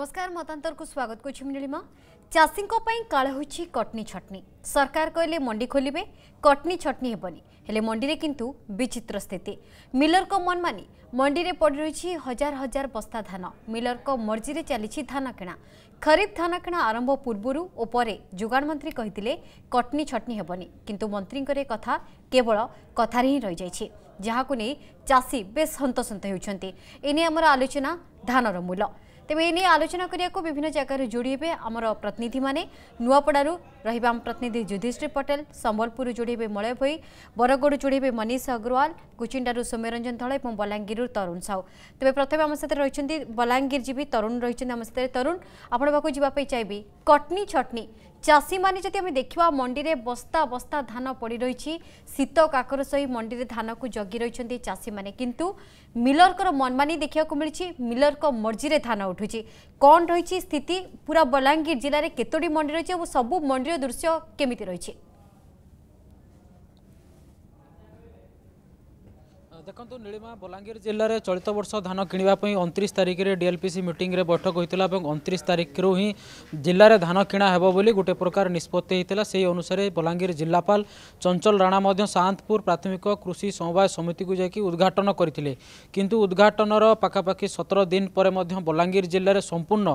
নমস্কার মতান্তরকু স্বাগত করছি নীলিমা চাষীঙ্ কাল হচ্ছে কটনি ছটনি সরকার কহিলে মন্ডি খোলবে কটনি ছটনি হেবনি হলে মন্ডিরে কিন্তু বিচিত্র স্থিতি মিলরক মন মানি মন্ডিরে পড়ি রয়েছে হাজার হাজার বস্তা ধান মিলরক মর্জিরে চালিছি ধান কিণা খরিফ ধান কিণা আরম্ভ পূর্বরু ও পরে যোগাণ মন্ত্রী কহিলে কটনি ছটনি হেবনি কিন্তু মন্ত্রীঙ্কর কথা কেবল কথার হি রয়ে যাই যাহাকু নেই চাষী বেশ হন্তসন্ত হেউছন্তি এনে আমার আলোচনা ধানর মূল্য ତେବେ ଏନେଇ ଆଲୋଚନା କରିବାକୁ ବିଭିନ୍ନ ଜାଗାରୁ ଯୋଡ଼ି ହେବେ ଆମର ପ୍ରତିନିଧିମାନେ ନୂଆପଡ଼ାରୁ ରହିବେ ଆମ ପ୍ରତିନିଧି ଯୁଧିଷ୍ଠିର ପଟେଲ ସମ୍ବଲପୁରରୁ ଯୋଡ଼ି ହେବେ ମଳୟ ଭୋଇ ବରଗଡ଼ରୁ ଯୋଡ଼ି ହେବେ ମନୀଷ ଅଗ୍ରୱାଲ କୁଚିଣ୍ଡାରୁ ସୌମ୍ୟରଞ୍ଜନ ଧଳ ଏବଂ ବଲାଙ୍ଗୀରରୁ ତରୁଣ ସାହୁ ତେବେ ପ୍ରଥମେ ଆମ ସାଥିରେ ରହିଛନ୍ତି ବଲାଙ୍ଗୀର ଯିବି ତରୁଣ ରହିଛନ୍ତି ଆମ ସାଥିରେ ତରୁଣ ଆପଣଙ୍କ ପାଖକୁ ଯିବା ପାଇଁ ଚାହିଁବି କଟନୀ ଛଟନୀ ଚାଷୀମାନେ ଯଦି ଆମେ ଦେଖିବା ମଣ୍ଡିରେ ବସ୍ତା ବସ୍ତା ଧାନ ପଡ଼ି ରହିଛି ଶୀତ କାକର ସହି ମଣ୍ଡିରେ ଧାନକୁ ଜଗି ରହିଛନ୍ତି ଚାଷୀମାନେ କିନ୍ତୁ ମିଲରଙ୍କର ମନମାନି ଦେଖିବାକୁ ମିଳିଛି ମିଲରଙ୍କ ମର୍ଜିରେ ଧାନ ଉଠୁଛି କ'ଣ ରହିଛି ସ୍ଥିତି ପୁରା ବଲାଙ୍ଗୀର ଜିଲ୍ଲାରେ କେତୋଟି ମଣ୍ଡି ରହିଛି ଏବଂ ସବୁ ମଣ୍ଡିର ଦୃଶ୍ୟ କେମିତି ରହିଛି ଦେଖନ୍ତୁ ନୀଳିମା ବଲାଙ୍ଗୀର ଜିଲ୍ଲାରେ ଚଳିତ ବର୍ଷ ଧାନ କିଣିବା ପାଇଁ ଅଣତିରିଶ ତାରିଖରେ ଡିଏଲ୍ପିସି ମିଟିଂରେ ବୈଠକ ହୋଇଥିଲା ଏବଂ ଅଣତିରିଶ ତାରିଖରୁ ହିଁ ଜିଲ୍ଲାରେ ଧାନ କିଣା ହେବ ବୋଲି ଗୋଟିଏ ପ୍ରକାର ନିଷ୍ପତ୍ତି ହୋଇଥିଲା ସେହି ଅନୁସାରେ ବଲାଙ୍ଗୀର ଜିଲ୍ଲାପାଳ ଚଞ୍ଚଳ ରାଣା ମଧ୍ୟ ସାଆନ୍ତପୁର ପ୍ରାଥମିକ କୃଷି ସମବାୟ ସମିତିକୁ ଯାଇକି ଉଦ୍ଘାଟନ କରିଥିଲେ କିନ୍ତୁ ଉଦ୍ଘାଟନର ପାଖାପାଖି ସତର ଦିନ ପରେ ମଧ୍ୟ ବଲାଙ୍ଗୀର ଜିଲ୍ଲାରେ ସମ୍ପୂର୍ଣ୍ଣ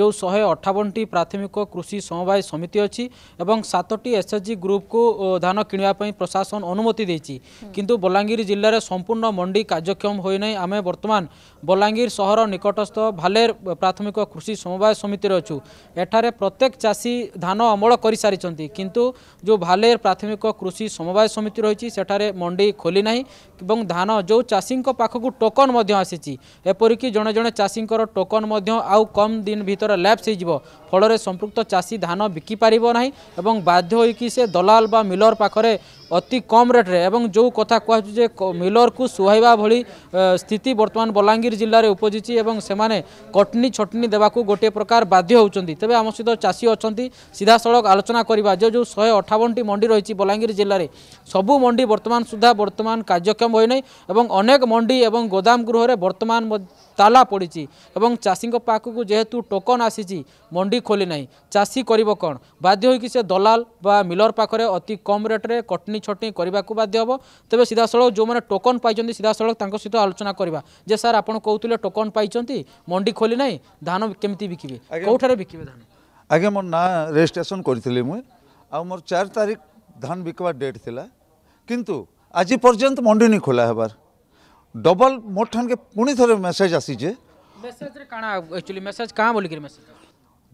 ଯେଉଁ ଶହେ ଅଠାବନଟି ପ୍ରାଥମିକ କୃଷି ସମବାୟ ସମିତି ଅଛି ଏବଂ ସାତଟି ଏସ୍ଏଚ୍ଜି ଗ୍ରୁପକୁ ଧାନ କିଣିବା ପାଇଁ ପ୍ରଶାସନ ଅନୁମତି ଦେଇଛି କିନ୍ତୁ ବଲାଙ୍ଗୀର ଜିଲ୍ଲାରେ ସମ୍ପୂର୍ଣ୍ଣ সম্পূর্ণ মন্ডি কার্যক্ষম হয়ে নাই আমি বর্তমান বলাঙ্গীর সহর নিকটস্থ ভালের প্রাথমিক কৃষি সমবায় সমিতির অছু এঠারে প্রত্যেক চাষী ধান অমল করে সারি কিন্তু যে ভালের প্রাথমিক কৃষি সমবায় সমিতি রয়েছে সেঠারে মন্ডি খোলি না এবং ধান যে চাষী পাখক টোকন আসিছি এপরিকি জনে জনে চাষীঙ্কর টোকন আউ কম দিন ভিতরে ল্যাপস হয়ে ফলরে সম্পৃক্ত চাষী ধান বিকিপার না এবং বাধ্য হয়ে সে দলাল বা মিলর পাখে অতি কম রেট্রে এবং যে কথা কুহযাচ্ছে যে মিলর কু সুহাইবা ভি স্থিতি বর্তমান বলাঙ্গীর জেলার উপজিছি এবং সেমানে কটনি ছটনি দেওয়া গোটিয়ে প্রকার বাধ্য হচ্ছেন তবে আমার সহ চাষী অনেক সিধাসলখ আলোচনা করা যে শহে অঠাবনটি মন্ডি রয়েছে বলাঙ্গীর জেলার সবু মন্ডি বর্তমান সুদ্ধা বর্তমান কার্যক্ষম হয়ে নাই এবং অনেক মন্ডি এবং গোদাম গৃহরে বর্তমান তালা পড়িছি এবং চাষীঙ্ পাখকু যেহেতু টোকন আসিছি মন্ডি খোলি নাই চাষী করব কণ বাধ্য হয়ে সে দলাল বা মিলর পাখে অতি কম রেট্রে কটনি ଛଟଣି କରିବାକୁ ବାଧ୍ୟ ହେବ ତେବେ ସିଧାସଳଖ ଯେଉଁମାନେ ଟୋକନ୍ ପାଇଛନ୍ତି ସିଧାସଳଖ ତାଙ୍କ ସହିତ ଆଲୋଚନା କରିବା ଯେ ସାର୍ ଆପଣ କହୁଥିଲେ ଟୋକନ୍ ପାଇଛନ୍ତି ମଣ୍ଡି ଖୋଲି ନାହିଁ ଧାନ କେମିତି ବିକିବେ କେଉଁଠାରେ ବିକିବେ ଧାନ ଆଜ୍ଞା ମୋ ନାଁ ରେଜିଷ୍ଟ୍ରେସନ୍ କରିଥିଲି ମୁଁ ଆଉ ମୋର ଚାରି ତାରିଖ ଧାନ ବିକିବା ଡେଟ୍ ଥିଲା କିନ୍ତୁ ଆଜି ପର୍ଯ୍ୟନ୍ତ ମଣ୍ଡି ନି ଖୋଲା ହେବାର ଡବଲ୍ ମୋ ଠାନକେ ପୁଣି ଥରେ ମେସେଜ୍ ଆସିଛେ ମେସେଜ୍ରେ କାଣା ଆକ୍ଚୁଆଲି ମେସେଜ୍ କାଣା ବୋଲିକିରି ମେସେଜ୍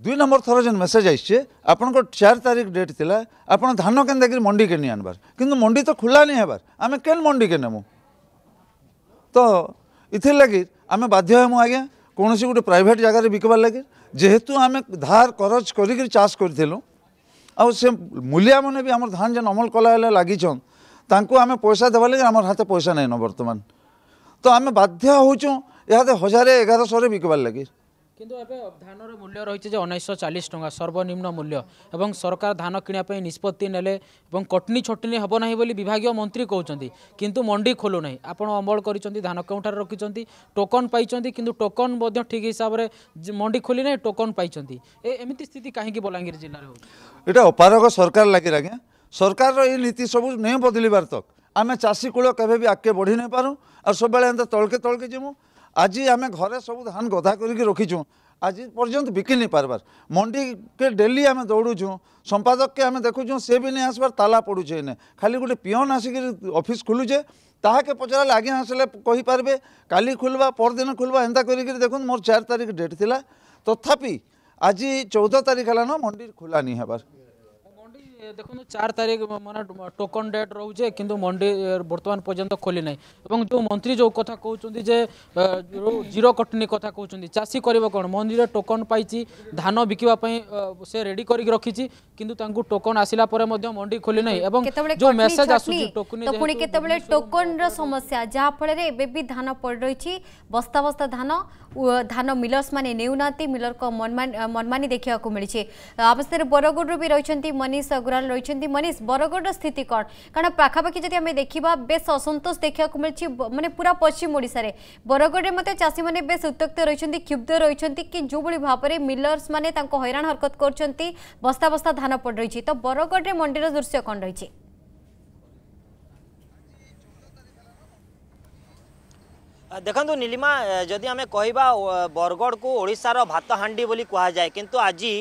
ଦୁଇ ନମ୍ବର ଥର ଯେନ୍ ମେସେଜ୍ ଆସିଛେ ଆପଣଙ୍କର ଚାରି ତାରିଖ ଡେଟ୍ ଥିଲା ଆପଣ ଧାନ କେନ୍ତାକିରି ମଣ୍ଡିକେ ନି ଆନବାର୍ କିନ୍ତୁ ମଣ୍ଡି ତ ଖୋଲା ନି ହେବାର୍ ଆମେ କେନ୍ ମଣ୍ଡିକେ ନେମୁ ତ ଇଥିର୍ଲାଗି ଆମେ ବାଧ୍ୟ ହେମୁ ଆଜ୍ଞା କୌଣସି ଗୋଟେ ପ୍ରାଇଭେଟ୍ ଜାଗାରେ ବିକବାର୍ ଲାଗି ଯେହେତୁ ଆମେ ଧାର କରଜ କରିକିରି ଚାଷ କରିଥିଲୁ ଆଉ ସେ ମୂଲିଆମାନେ ବି ଆମର ଧାନ ଯେନ୍ ଅମଲ କଲା ହେଲେ ଲାଗିଛନ୍ ତାଙ୍କୁ ଆମେ ପଇସା ଦେବା ଲାଗି ଆମର ହାତେ ପଇସା ନାଇଁନ ବର୍ତ୍ତମାନ ତ ଆମେ ବାଧ୍ୟ ହେଉଛୁ ଏହାଦେ ହଜାରେ ଏଗାରଶହରେ ବିକବାର୍ ଲାଗି কিন্তু এবার ধানর মূল্য রয়েছে যে উনিশশো চালিশ টাকা সর্বনিম্ন মূল্য এবং সরকার ধান কিনা নিষ্পতি নেলে এবং কটনি ছটনি হব না বলে বিভাগীয় মন্ত্রী কৌন কিন্তু মন্ডি খোলু না আপনার অমল করছেন ধান কেউঠার রকিছেন টোকন পাইছেন কিন্তু টোকন ঠিক হিসাবে মন্ডি খোলি না টোকন পাইছেন এমিতি স্থিতি কাহিকি বলাঙ্গীর জেলার এটা অপারগ সরকার লাগে আজ্ঞা সরকার এই নীতি সব নেই বদলিবার তক আমি চাষী কূল কেবে বি আগে বড়ি নাই পু আর সবাই এমন তলকে তলকে যমু আজি আমি ঘরে সব ধান গধা করি রখিছু আজি পর্যন্ত বিকি নি পারবার মন্ডিকে ডেলি আমি দৌড়ুছু সম্পাদককে আমি দেখুছু সে বি আসবার তালা পড়ুছে এনে খালি গোটে পিওন আসিক অফিস খুলুছে তাহাকে পচারালে আজ্ঞা আসলে কহিপারবে কালি খুলবা পরদিন খুলবা এন্তা করি দেখুন মোর চার তারিখ ডেট লা তথাপি আজি চৌদ তারিখ হলান মন্ডি খোলা নি হবার দেখুন চার তারিখ মানে টোকন ডেট রয়েছে কিন্তু মন্ডি বর্তমান পর্যন্ত খোলি না এবং যে মন্ত্রী যে কথা কৌন যে জিরো কটনি কথা কৌন চাষী করব কোণ মন্দির টোকন পাইছি ধান বিকিবা সে রেডি করি রাখিছি কিন্তু তাঙ্কু টোকন আসিলা পরে মধ্যে মন্ডি খোলি না এবং যে মেসেজ আসুছি টোকনি পুনি কেতবেলে টোকনর সমস্যা যা ফলরে এবে বি ধান পড়ি রইছি বস্তা বস্তা ধান ধান মিলর্স মানে নেউনাতে মিলর মনমানি দেখিবাকু মিলিছে আবশ্যক বরগড় বি রইছন্তি মনীষ অগ্র জেনারেল রয়েছেন মনীষ বরগড়র স্থিতি কণ কারণ পাখাপাখি যদি আমি দেখা বেশ অসন্তোষ দেখা মিলছে মানে পুরা পশ্চিম ওড়শার বরগড়ে মতো চাষী মানে বেশ উত্তক্ত রয়েছেন ক্ষুব্ধ রয়েছেন কি যেভাবে ভাবে মিলর্স মানে তাঁর হইরাণ হরকত করছেন বস্তা বস্তা ধান পড়ে রয়েছে তো বরগড়ে মন্ডির দৃশ্য কণ রয়েছে ଦେଖନ୍ତୁ ନିଲିମା ଯଦି ଆମେ କହିବା ବରଗଡ଼କୁ ଓଡ଼ିଶାର ଭାତ ହାଣ୍ଡି ବୋଲି କୁହାଯାଏ କିନ୍ତୁ ଆଜି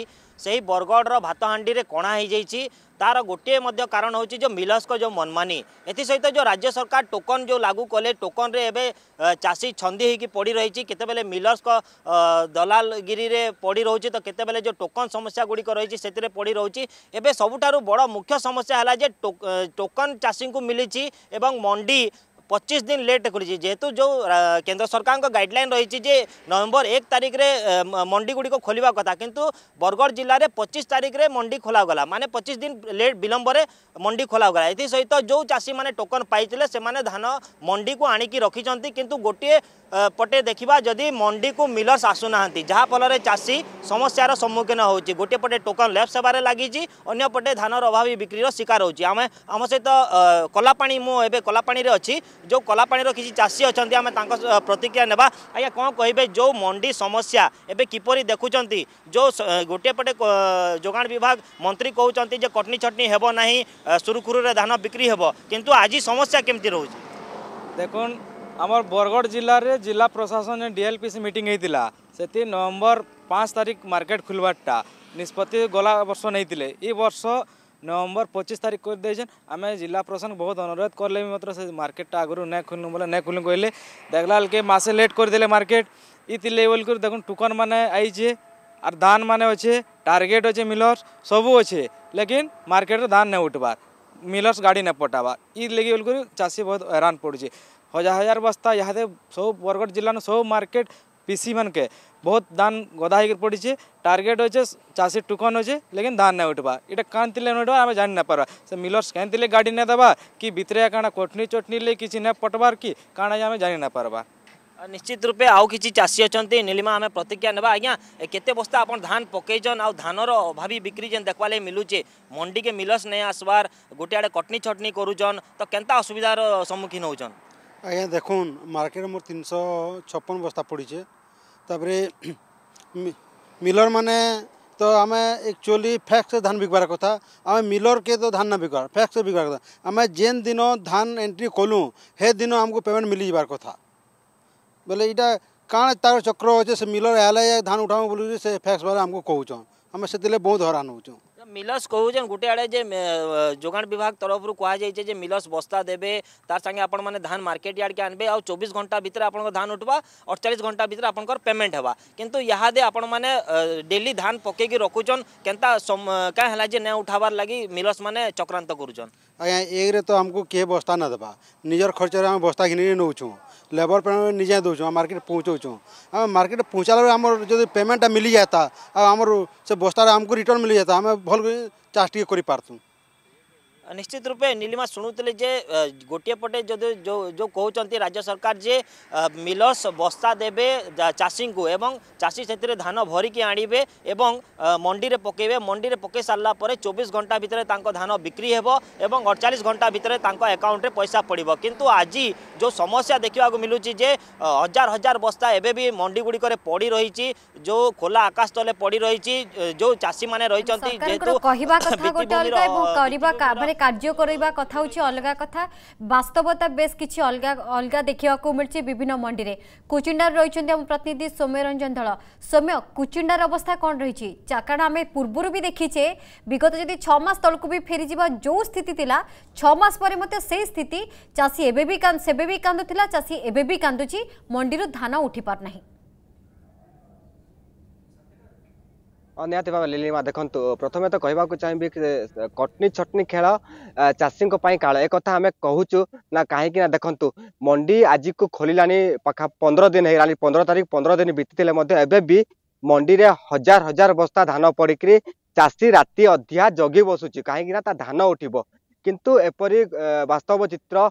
ସେହି ବରଗଡ଼ର ଭାତହାଣ୍ଡିରେ କଣା ହୋଇଯାଇଛି ତାର ଗୋଟିଏ ମଧ୍ୟ କାରଣ ହେଉଛି ଯେଉଁ ମିଲସ୍କ ଯେଉଁ ମନମାନି ଏଥିସହିତ ଯେଉଁ ରାଜ୍ୟ ସରକାର ଟୋକନ ଯେଉଁ ଲାଗୁ କଲେ ଟୋକନରେ ଏବେ ଚାଷୀ ଛନ୍ଦି ହୋଇକି ପଡ଼ି ରହିଛି କେତେବେଳେ ମିଲସ୍କ ଦଲାଲଗିରିରେ ପଡ଼ି ରହୁଛି ତ କେତେବେଳେ ଯେଉଁ ଟୋକନ ସମସ୍ୟା ଗୁଡ଼ିକ ରହିଛି ସେଥିରେ ପଡ଼ି ରହୁଛି ଏବେ ସବୁଠାରୁ ବଡ଼ ମୁଖ୍ୟ ସମସ୍ୟା ହେଲା ଯେ ଟୋକନ ଚାଷୀଙ୍କୁ ମିଳିଛି ଏବଂ ମଣ୍ଡି पच्चीस दिन लेट खुली जेहेतु जो केन्द्र सरकार गाइडलाइन रही नवेम्बर एक तारिख में मंडी खोल कथा कितु बरगढ़ जिले में पचिश तारिख में मंडी खोलगला मानने पचिश दिन लेट में मंडी खोलगला एथसहित जो चाषी मैंने टोकन पाई से धान मंडी को आणिकी रखिंट कितु गोटे ପଟେ ଦେଖିବା ଯଦି ମଣ୍ଡିକୁ ମିଲର୍ସ ଆସୁନାହାନ୍ତି ଯାହାଫଳରେ ଚାଷୀ ସମସ୍ୟାର ସମ୍ମୁଖୀନ ହେଉଛି ଗୋଟିଏ ପଟେ ଟୋକନ୍ ଲେପ୍ସ ହେବାରେ ଲାଗିଛି ଅନ୍ୟପଟେ ଧାନର ଅଭାବୀ ବିକ୍ରିର ଶିକାର ହେଉଛି ଆମେ ଆମ ସହିତ କଲାପାଣି ମୁଁ ଏବେ କଲାପାଣିରେ ଅଛି ଯେଉଁ କଲାପାଣିର କିଛି ଚାଷୀ ଅଛନ୍ତି ଆମେ ତାଙ୍କ ପ୍ରତିକ୍ରିୟା ନେବା ଆଜ୍ଞା କ'ଣ କହିବେ ଯେଉଁ ମଣ୍ଡି ସମସ୍ୟା ଏବେ କିପରି ଦେଖୁଛନ୍ତି ଯେଉଁ ଗୋଟିଏ ପଟେ ଯୋଗାଣ ବିଭାଗ ମନ୍ତ୍ରୀ କହୁଛନ୍ତି ଯେ କଟନୀ ଛଟନୀ ହେବ ନାହିଁ ସୁରୁଖୁରୁରେ ଧାନ ବିକ୍ରି ହେବ କିନ୍ତୁ ଆଜି ସମସ୍ୟା କେମିତି ରହୁଛି ଦେଖୁନ୍ আমার বরগড় জেলার জেলা প্রশাসনের ডিএলপিসি মিটিং হয়েছিল সেটি নভেম্বর পাঁচ তারিখ মার্কেট খুলবারটা নিষ্পতি গলা বর্ষ নেই এই বর্ষ নভেম্বর পঁচিশ তারিখ করে দিয়েছেন আমি জেলা প্রশাসন বহু অনুরোধ করলে মাত্র সে মার্কেটটা আগর নে খুলুন বলে নে খুলুন কহিলে দেখলা বেলকে মাসে লেট করে দিলে মার্কেট ইতিলে বল করে দেখুন টুকন মানে আইছে আর ধান মানে অছে টার্গেট অছে মিলর্স সবু অছে লেকিন মার্কেটের ধান নে উঠবার মিলর্স গাড়ি নে পটাবার ই লেগে বলি করে চাষী বহু হেরান পড়ছে हजार हजार बस्ता इहादे सब बरगढ़ जिलान सब मार्केट पीसी मन के बहुत धान गदा हो पड़े टार्गेट अच्छे चाषी टोकन अच्छे लेकिन धान नहीं उठवा ये कान ले उठवा आम जान ना पार्बा से मिलर्स कहीं गाड़ी नहीं देवा कि भितर कण कटनी चटनी ले किसी नहीं पटवार कि आज आम जान ना पार्बा निश्चित रूपे आउ कि चाषी अच्छा नीलिमा आम प्रतिज्ञा ना आज्ञा के बस्ता आप धान पकईन आउ धान अभावी बिक्री जेन देखवा लगे मिलूचे मंडी के मिलर्स नहीं आसवार गोटे आड़े कटनी छटनी करुचन तो केन्ता असुविधार सम्मुखीन हो ଆଜ୍ଞା ଦେଖୁନ୍ ମାର୍କେଟ୍ ମୋର ତିନିଶହ ଛପନ ବସ୍ତା ପଡ଼ିଛେ ତାପରେ ମିଲର୍ ମାନେ ତ ଆମେ ଆକ୍ଚୁଆଲି ଫ୍ୟାକ୍ସରେ ଧାନ ବିକବାର କଥା ଆମେ ମିଲର୍କେ ତ ଧାନ ନା ବିକବାର ଫ୍ୟାକ୍ସରେ ବିକବାର କଥା ଆମେ ଯେନ୍ ଦିନ ଧାନ ଏଣ୍ଟ୍ରି କଲୁ ହେ ଦିନ ଆମକୁ ପେମେଣ୍ଟ ମିଲିଯିବାର କଥା ବୋଲେ ଇଟା କାଣା ତାର ଚକ୍ର ଅଛେ ସେ ମିଲର୍ ଆଏଲେ ଧାନ ଉଠାମୁ ବୋଲିକରି ସେ ଫ୍ୟାକ୍ସ ବାଲା ଆମକୁ କହୁଛନ୍ ଆମେ ସେଥିଲାଗି ବହୁତ ହଇରାଣ ହେଉଛୁ मिलस कहन गोटे आड़े जे जोगाण विभाग तरफ कहुई जे मिलस बस्ता देवे तार संगे आप धान मार्केट यार्ड के आनबे आ चौबीस घंटा भितर आप धान उठवा अड़चाश घंटा भितर आप पेमेंट हवा किंतु यहादे आपने डेली धान पकईक रखुचन के क्या है जे ना उठावार लगी मिलस मैंने चक्रांत करुचन आज्ञा एक तो आमको किए बस्ता ना देवा निजर खर्च में आम बस्ता घिनी नौ छूँ लेबर पेमेंट निजे दौ मार्केट पहुँचाऊ मार्केट पहुँचाला आम जो पेमेंटा मिल जाता आम से बस्तार आमको रिटर्न मिल जाता आम भल चाष्ट करूँ निश्चित रूपे नीलिमा शुणुते जे गोटे पटे जो जो कहते राज्य सरकार जे मिलर्स बस्ता देवे चाषी को एवं चाषी से धान भरिकी आणवे एवं मंडी में पकेबे मंडी में पकई सारापर चौबीस घंटा भितर धान बिक्री होब अड़चाश घंटा भितर एकाउंट पैसा पड़ो कितु आज जो समस्या देखा मिलूँ जे हजार हजार बस्ता एवं भी मंडी गुड़िक पड़ रही जो खोला आकाश तले पड़ रही जो चाषी मैंने रही कहवा କାର୍ଯ୍ୟ କରିବା କଥା ହେଉଛି ଅଲଗା କଥା ବାସ୍ତବତା ବେଶ୍ କିଛି ଅଲଗା ଅଲଗା ଦେଖିବାକୁ ମିଳୁଛି ବିଭିନ୍ନ ମଣ୍ଡିରେ କୁଚିଣ୍ଡାରେ ରହିଛନ୍ତି ଆମ ପ୍ରତିନିଧି ସୌମ୍ୟ ରଞ୍ଜନ ଧଳ ସୌମ୍ୟ କୁଚିଣ୍ଡାର ଅବସ୍ଥା କ'ଣ ରହିଛି କାରଣ ଆମେ ପୂର୍ବରୁ ବି ଦେଖିଛେ ବିଗତ ଯଦି ଛଅ ମାସ ତଳକୁ ବି ଫେରିଯିବା ଯେଉଁ ସ୍ଥିତି ଥିଲା ଛଅ ମାସ ପରେ ମଧ୍ୟ ସେଇ ସ୍ଥିତି ଚାଷୀ ଏବେ ବି ସେବେ ବି କାନ୍ଦୁଥିଲା ଚାଷୀ ଏବେ ବି କାନ୍ଦୁଛି ମଣ୍ଡିରୁ ଧାନ ଉଠିପାରୁନାହିଁ ନିହାତି ଭାବେ ଲିଲିମା ଦେଖନ୍ତୁ ପ୍ରଥମେ ତ କହିବାକୁ ଚାହିଁବି କଟନି ଛଟନି ଖେଳ ଚାଷୀଙ୍କ ପାଇଁ କାଳ ଏ କଥା ଆମେ କହୁଛୁ ନା କାହିଁକି ନା ଦେଖନ୍ତୁ ମଣ୍ଡି ଆଜିକୁ ଖୋଲିଲାଣି ପାଖା ପନ୍ଦର ଦିନ ହେଇଗଲାଣି ପନ୍ଦର ତାରିଖ ପନ୍ଦର ଦିନ ବିତିଥିଲେ ମଧ୍ୟ ଏବେ ବି ମଣ୍ଡିରେ ହଜାର ହଜାର ବସ୍ତା ଧାନ ପଡ଼ିକିରି ଚାଷୀ ରାତି ଅଧ୍ୟା ଜଗି ବସୁଛି କାହିଁକିନା ତା ଧାନ ଉଠିବ କିନ୍ତୁ ଏପରି ବାସ୍ତବ ଚିତ୍ର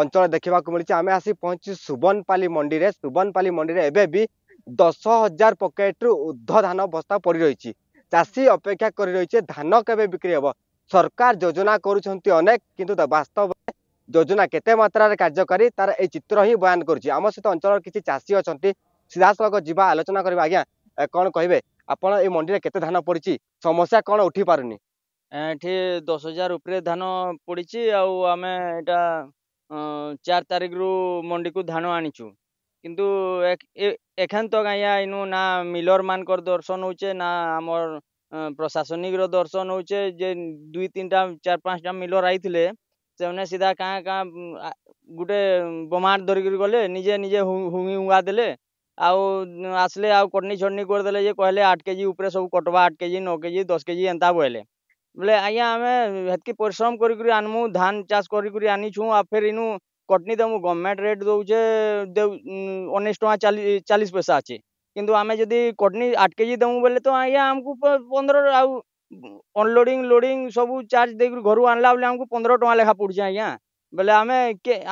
ଅଞ୍ଚଳ ଦେଖିବାକୁ ମିଳିଛି ଆମେ ଆସି ପହଞ୍ଚି ସୁବନପାଲି ମଣ୍ଡିରେ ସୁବନପାଲି ମଣ୍ଡିରେ ଏବେ ବି ଦଶ ହଜାର ପକେଟରୁ ଉର୍ଦ୍ଧ ଧାନ ବସ୍ତା ପଡ଼ି ରହିଛି ଚାଷୀ ଅପେକ୍ଷା କରି ରହିଛି ଧାନ କେବେ ବିକ୍ରି ହେବ ସରକାର ଯୋଜନା କରୁଛନ୍ତି ଅନେକ କିନ୍ତୁ ବାସ୍ତବରେ ଯୋଜନା କେତେ ମାତ୍ରାରେ କାର୍ଯ୍ୟକାରୀ ତାର ଏଇ ଚିତ୍ର ହିଁ ବୟାନ କରୁଛି ଆମ ସହିତ ଅଞ୍ଚଳର କିଛି ଚାଷୀ ଅଛନ୍ତି ସିଧାସଳଖ ଯିବା ଆଲୋଚନା କରିବା ଆଜ୍ଞା କ'ଣ କହିବେ ଆପଣ ଏଇ ମଣ୍ଡିରେ କେତେ ଧାନ ପଡ଼ିଛି ସମସ୍ୟା କ'ଣ ଉଠି ପାରୁନି ଏଠି ଦଶ ହଜାର ଉପରେ ଧାନ ପଡ଼ିଛି ଆଉ ଆମେ ଏଇଟା ଚାରି ତାରିଖରୁ ମଣ୍ଡିକୁ ଧାନ ଆଣିଛୁ କିନ୍ତୁ ଏଖାନ୍ ତକ୍ ଆଜ୍ଞା ଇନୁ ନା ମିଲର୍ମାନଙ୍କର ଦର୍ଶନ ହଉଛେ ନା ଆମର୍ ପ୍ରଶାସନିକର ଦର୍ଶନ ହଉଛେ ଯେ ଦୁଇ ତିନିଟା ଚାର୍ ପାଞ୍ଚଟା ମିଲର୍ ଆଇଥିଲେ ସେମାନେ ସିଧା କାଁ କାଁ ଗୁଟେ ବୋମାଟ୍ ଧରିକିରି ଗଲେ ନିଜେ ନିଜେ ହୁଙ୍ଗି ହୁଙ୍ଗା ଦେଲେ ଆଉ ଆସିଲେ ଆଉ କଟନି ଛଟନି କରିଦେଲେ ଯେ କହିଲେ ଆଠ୍ କେଜି ଉପରେ ସବୁ କଟ୍ବା ଆଠ୍ କେଜି ନଅ କେଜି ଦଶ୍ କେଜି ଏନ୍ତା ବଏଲେ ବେଲେ ଆଜ୍ଞା ଆମେ ହେତ୍କି ପରିଶ୍ରମ କରିକିରି ଆନ୍ମୁ ଧାନ୍ ଚାଷ୍ କରିକିରି ଆନିଛୁଁ ଆଉ ଫେର୍ ଇନୁ कटनी देमु गवर्नमेंट रेट दौचे उन्नीस टाँह चालीस पैसा अच्छे कि आम जब कटनी आठ के जी देमु बोले तो आज आमको पंद्रह आउ अनलोडिंग लोडिंग सब चार्ज दे घर आनला बोले आमको पंद्रह टाँह लेखा पड़े आज्ञा बोले आम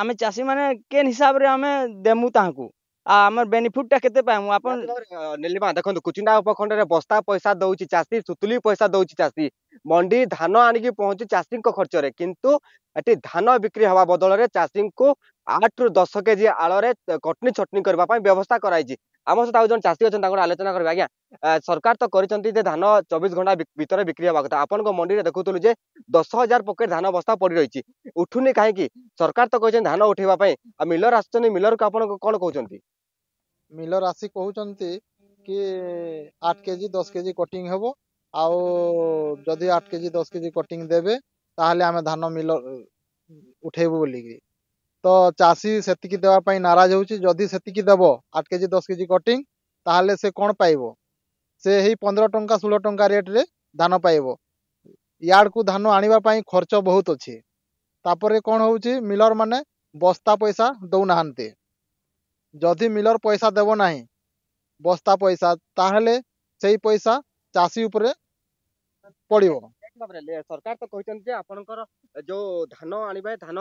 आम चाषी मैंने केन हिसाब से आम देमु ताकू আমার বেনিফিটটা কেতে পাইমু আপন নীলিমা দেখন্তু কুচিন্ডা উপখণ্ডরে বস্তা পয়সা দউচি চাষী সুতুলি পয়সা দউচি চাষী মন্ডি ধান আনিকি পৌঁছু চাষীଙ୍କ খরচରେ কিন্তু এটি ধান বিক্রি হওয়া বদଳରେ চাষীଙ୍କୁ আটରୁ ଦଶ କେଜି ଆଳରେ କଟନି ଛଟନି କରିବା ପାଇଁ ବ୍ୟବସ୍ଥା କରାଯାଇଛି ଆମ ସହିତ ଆଉ ଜଣେ ଚାଷୀ ଅଛନ୍ତି ତାଙ୍କର ଆଲୋଚନା କରିବେ ଆଜ୍ଞା ସରକାର ତ କରିଛନ୍ତି ଯେ ଧାନ ଚବିଶ ଘଣ୍ଟା ଭିତରେ ବିକ୍ରି ହେବା କଥା ଆପଣଙ୍କ ମଣ୍ଡିରେ ଦେଖୁଥିଲୁ ଯେ ଦଶ ହଜାର ପକେଟ ଧାନ ବସ୍ତା ପଡି ରହିଛି ଉଠୁନି କାହିଁକି ସରକାର ତ କହିଛନ୍ତି ଧାନ ଉଠେଇବା ପାଇଁ ଆଉ ମିଲର ଆସୁଛନ୍ତି ମିଲରକୁ ଆପଣ କ'ଣ କହୁଛନ୍ତି मिलर आसी कहते कि आठ के जी दस के जी कटिंग हम आदि आठ के जी दस के जी कटिंग देवे आम धान मिलर उठेबू बोल तो चाषी से देवाई नाराज होदी से देव आठ के जी दस के जी कटिंग से कौन पाइब से ही पंद्रह टाँह षोह टाँग रेट्रे धान पाइब याड को धान आने पर खर्च बहुत अच्छे तापर कौन हो मिलर मैंने बस्ता पैसा दौना जदि मिलर पैसा देव ना बस्ता पैसा ताहले से पैसा चाषी उपरे पड़ो सरकार तो कहते हैं जो धान आने धान